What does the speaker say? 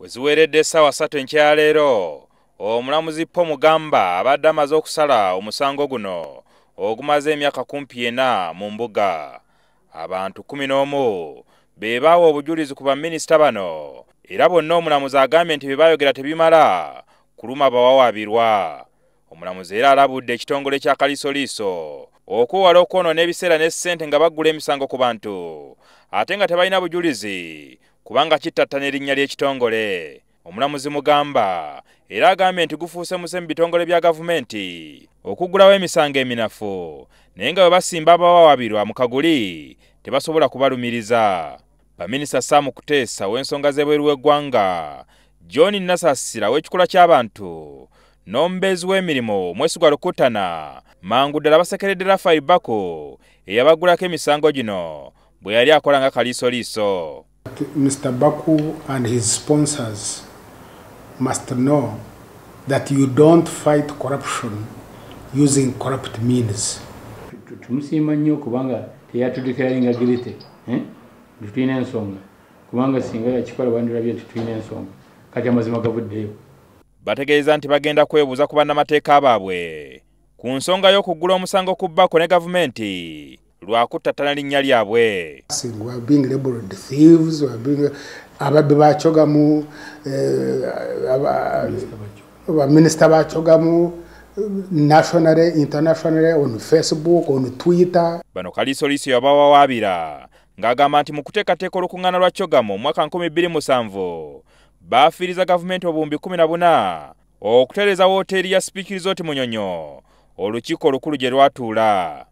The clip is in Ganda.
weziweredde essaawa ssatu enkyaleero omulamuzi po mugamba abadde amaze okusala omusango guno ogumaze emyaka kumpi ena mu mbuga abantu kumi n'omu be baawa obujulizi ku baminisita bano era bonna omulamuzi agambye nti bye baayogera tebimala kuluma bawawaabirwa omulamuzi era alabudde ekitongole kya kaliisoliiso okwewala okwonoona ebiseera n'essente nga baggula emisango ku bantu ate nga tebalina bujulizi kubanga kitatta n'erinnya ly'ekitongole omulamuzi mugamba era agambye nti gufuuse muse mu bitongole bya gavumenti okugulawo emisango eminafu naye nga bwe basimba abawawabirwa mu kaguli tebasobola kubalumiriza baminisita saamu kuteesa w'ensonga z'ebweru w'eggwanga john nasasira w'ekikula ky'abantu n'omubeezi w'emirimu mwesigwa lukutana mangu ddala basekeredde rafael bako eyabagulako emisango gino bwe yali akola nga kaliisoliiso Mr. Baku and his sponsors must know that you don't fight corruption using corrupt means. tumusiima nnyo kubanga teyatudekera lingagirite eh? tetulina ensonga kubanga singa yakikola bandirabye nti tulina ensonga kati amazima gavuddeyo bategeeza nti bagenda kwebuuza ku bannamateeka baabwe ku nsonga y'okuggula omusango ku bako ne gavumenti lwakuttattana linnya lyabwe ababbi bakyogamu eh, baminisita bakyogamu national international on facebook on twitter bano kaliiso liiso yabawawaabira ng'agamba nti mu kuteekateeka olukuŋŋaana lwa kyogamu omwaka 2007 baafiiriza gavumenti obuwumbi 14 okutereeza wooteeri ya sipiikirizooti munyonyo olukiiko olukulu gye lwatuula